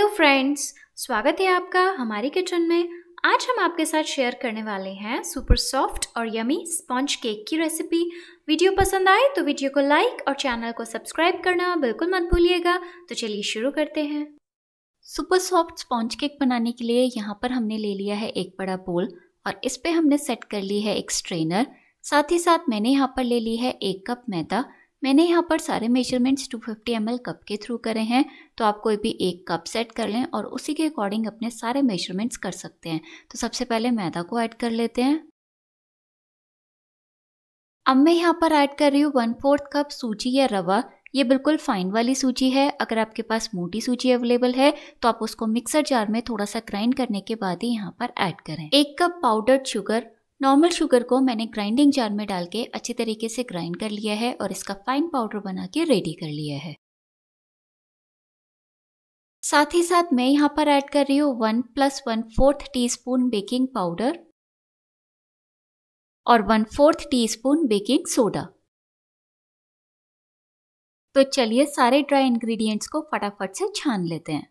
hello friends स्वागत है आपका हमारे किचन में आज हम आपके साथ शेयर करने वाले हैं सुपर सॉफ्ट और यमी स्पॉन्ज केक की रेसिपी वीडियो पसंद आए तो वीडियो को लाइक और चैनल को सब्सक्राइब करना बिल्कुल मत भूलिएगा तो चलिए शुरू करते हैं सुपर सॉफ्ट स्पॉन्ज केक बनाने के लिए यहाँ पर हमने ले लिया है एक बड़ा बोल और इस पर हमने सेट कर ली है एक स्ट्रेनर साथ ही साथ मैंने यहाँ पर ले ली है एक कप मैदा मैंने यहाँ पर सारे मेजरमेंट्स 250 फिफ्टी कप के थ्रू करे हैं तो आप कोई भी एक कप सेट कर लें और उसी के अकॉर्डिंग अपने सारे मेजरमेंट्स कर सकते हैं तो सबसे पहले मैदा को ऐड कर लेते हैं अब मैं यहाँ पर ऐड कर रही हूँ वन फोर्थ कप सूजी या रवा ये बिल्कुल फाइन वाली सूजी है अगर आपके पास मोटी सूजी अवेलेबल है तो आप उसको मिक्सर जार में थोड़ा सा ग्राइंड करने के बाद ही यहाँ पर ऐड करें एक cup powdered sugar normal sugar को मैंने ग्राइंडिंग जार में डाल के अच्छे तरीके से ग्राइंड कर लिया है और इसका फाइन पाउडर बना के रेडी कर लिया है साथ ही साथ मैं यहाँ पर ऐड कर रही हूँ one plus one fourth teaspoon baking powder और one fourth teaspoon baking soda तो चलिए सारे ड्राई इंग्रेडिएंट्स को फटाफट से छान लेते हैं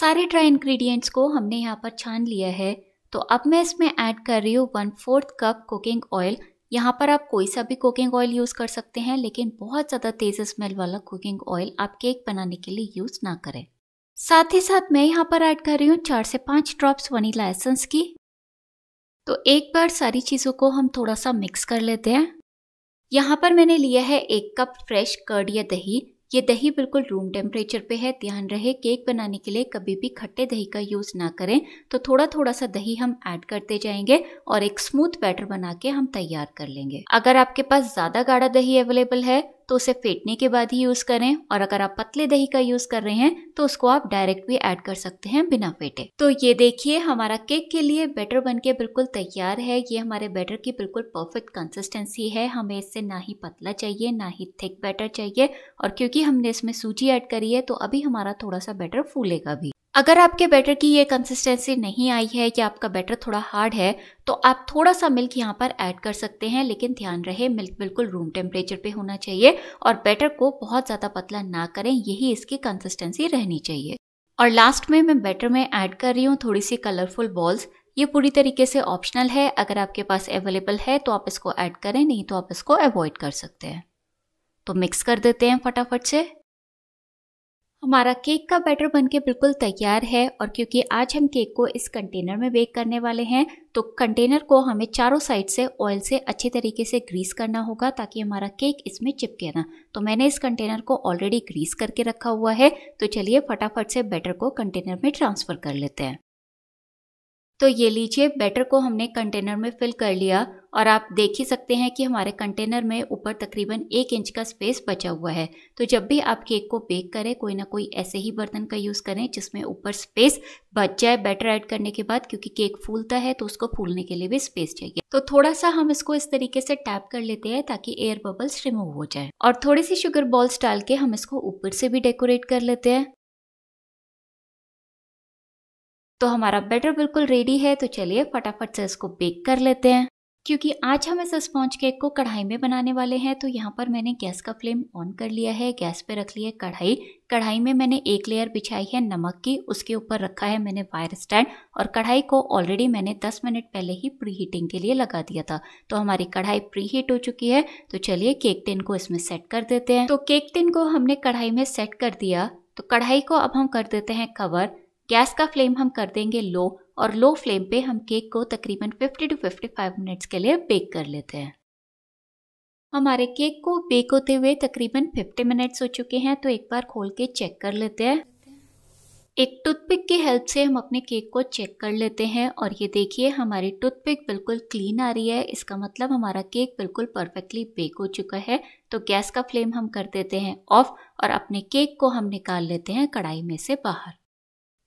सारे ड्राई इंग्रेडिएंट्स को हमने यहाँ पर छान लिया है तो अब मैं इसमें ऐड कर रही हूँ one fourth cup cooking oil यहाँ पर आप कोई सा भी कुकिंग ऑयल यूज़ कर सकते हैं लेकिन बहुत ज़्यादा तेज़ स्मेल वाला कुकिंग ऑयल आप केक बनाने के लिए यूज़ ना करें साथ ही साथ मैं यहाँ पर ऐड कर रही हूँ चार से पाँच ड्रॉप्स वनीला एसेंस की तो एक बार सारी चीज़ों को हम थोड़ा सा मिक्स कर लेते हैं यहाँ पर मैंने लिया है एक कप फ्रेश कर्ड या दही ये दही बिल्कुल रूम टेम्परेचर पे है ध्यान रहे केक बनाने के लिए कभी भी खट्टे दही का यूज़ ना करें तो थोड़ा थोड़ा सा दही हम ऐड करते जाएंगे और एक स्मूथ बैटर बना के हम तैयार कर लेंगे अगर आपके पास ज़्यादा गाढ़ा दही अवेलेबल है तो उसे फेंटने के बाद ही यूज़ करें और अगर आप पतले दही का यूज़ कर रहे हैं तो उसको आप डायरेक्ट भी ऐड कर सकते हैं बिना फेंटे तो ये देखिए हमारा केक के लिए बैटर बन के बिल्कुल तैयार है ये हमारे बैटर की बिल्कुल परफेक्ट कंसिस्टेंसी है हमें इससे ना ही पतला चाहिए ना ही थिक बैटर चाहिए और क्योंकि हमने इसमें सूजी ऐड करी है तो अभी हमारा थोड़ा सा बैटर फूलेगा भी अगर आपके बैटर की ये कंसिस्टेंसी नहीं आई है कि आपका बैटर थोड़ा हार्ड है तो आप थोड़ा सा मिल्क यहाँ पर ऐड कर सकते हैं लेकिन ध्यान रहे मिल्क बिल्कुल रूम टेम्परेचर पे होना चाहिए और बैटर को बहुत ज़्यादा पतला ना करें यही इसकी कंसिस्टेंसी रहनी चाहिए और लास्ट में मैं बैटर में ऐड कर रही हूँ थोड़ी सी कलरफुल बॉल्स ये पूरी तरीके से ऑप्शनल है अगर आपके पास अवेलेबल है तो आप इसको ऐड करें नहीं तो आप इसको अवॉइड कर सकते हैं तो मिक्स कर देते हैं फटाफट से हमारा केक का बैटर बनके बिल्कुल तैयार है और क्योंकि आज हम केक को इस कंटेनर में बेक करने वाले हैं तो कंटेनर को हमें चारों साइड से ऑयल से अच्छे तरीके से ग्रीस करना होगा ताकि हमारा केक इसमें चिपके ना तो मैंने इस कंटेनर को ऑलरेडी ग्रीस करके रखा हुआ है तो चलिए फटाफट से बैटर को कंटेनर में ट्रांसफ़र कर लेते हैं तो ये लीजिए बैटर को हमने कंटेनर में फिल कर लिया और आप देख ही सकते हैं कि हमारे कंटेनर में ऊपर तकरीबन एक इंच का स्पेस बचा हुआ है तो जब भी आप केक को बेक करें कोई ना कोई ऐसे ही बर्तन का यूज़ करें जिसमें ऊपर स्पेस बच जाए बैटर ऐड करने के बाद क्योंकि केक फूलता है तो उसको फूलने के लिए भी स्पेस चाहिए तो थोड़ा सा हम इसको इस तरीके से टैप कर लेते हैं ताकि एयर बबल्स रिमूव हो जाए और थोड़ी सी शुगर बॉल्स डाल के हम इसको ऊपर से भी डेकोरेट कर लेते हैं तो हमारा बैटर बिल्कुल रेडी है तो चलिए फटाफट से इसको बेक कर लेते हैं क्योंकि आज हम इस स्पॉन्ज केक को कढ़ाई में बनाने वाले हैं तो यहाँ पर मैंने गैस का फ्लेम ऑन कर लिया है गैस पे रख लिया है कढ़ाई कढ़ाई में मैंने एक लेयर बिछाई है नमक की उसके ऊपर रखा है मैंने फायर स्टैंड और कढ़ाई को ऑलरेडी मैंने 10 मिनट पहले ही प्री हीटिंग के लिए लगा दिया था तो हमारी कढ़ाई प्री हीट हो चुकी है तो चलिए केक टिन को इसमें सेट कर देते हैं तो केक टिन को हमने कढ़ाई में सेट कर दिया तो कढ़ाई को अब हम कर देते हैं कवर गैस का फ्लेम हम कर देंगे लो और लो फ्लेम पे हम केक को तकरीबन 50 टू 55 मिनट्स के लिए बेक कर लेते हैं हमारे केक को बेक होते हुए तकरीबन 50 मिनट्स हो चुके हैं तो एक बार खोल के चेक कर लेते हैं एक टूथपिक की हेल्प से हम अपने केक को चेक कर लेते हैं और ये देखिए हमारी टूथपिक बिल्कुल क्लीन आ रही है इसका मतलब हमारा केक बिल्कुल परफेक्टली बेक हो चुका है तो गैस का फ्लेम हम कर देते हैं ऑफ और अपने केक को हम निकाल लेते हैं कढ़ाई में से बाहर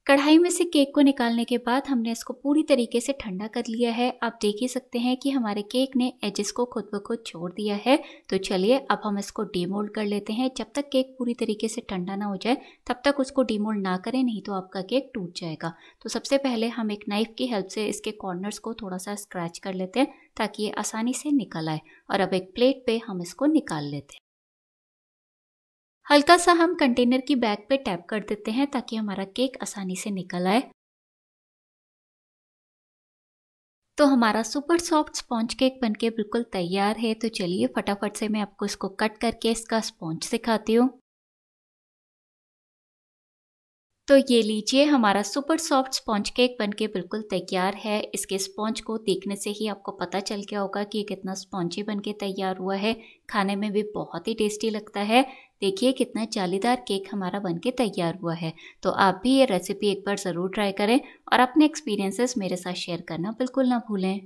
कढ़ाई में से केक को निकालने के बाद हमने इसको पूरी तरीके से ठंडा कर लिया है आप देख ही सकते हैं कि हमारे केक ने एजेस को खुद ब खुद छोड़ दिया है तो चलिए अब हम इसको डीमोल्ड कर लेते हैं जब तक केक पूरी तरीके से ठंडा ना हो जाए तब तक उसको डीमोल्ड ना करें नहीं तो आपका केक टूट जाएगा तो सबसे पहले हम एक नाइफ़ की हेल्प से इसके कॉर्नर्स को थोड़ा सा स्क्रैच कर लेते हैं ताकि ये आसानी से निकल आए और अब एक प्लेट पर हम इसको निकाल लेते हैं हल्का सा हम कंटेनर की बैक पे टैप कर देते हैं ताकि हमारा केक आसानी से निकल आए तो हमारा सुपर सॉफ्ट स्पॉन्ज केक बनके बिल्कुल तैयार है तो चलिए फटाफट से मैं आपको इसको कट करके इसका स्पॉन्ज दिखाती हूँ तो ये लीजिए हमारा सुपर सॉफ्ट स्पॉन्ज केक बनके बिल्कुल तैयार है इसके स्पॉन्ज को देखने से ही आपको पता चल गया होगा कि ये कितना स्पॉन्जी बनके तैयार हुआ है खाने में भी बहुत ही टेस्टी लगता है देखिए कितना जालीदार केक हमारा बनके तैयार हुआ है तो आप भी ये रेसिपी एक बार ज़रूर ट्राई करें और अपने एक्सपीरियंसेस मेरे साथ शेयर करना बिल्कुल ना भूलें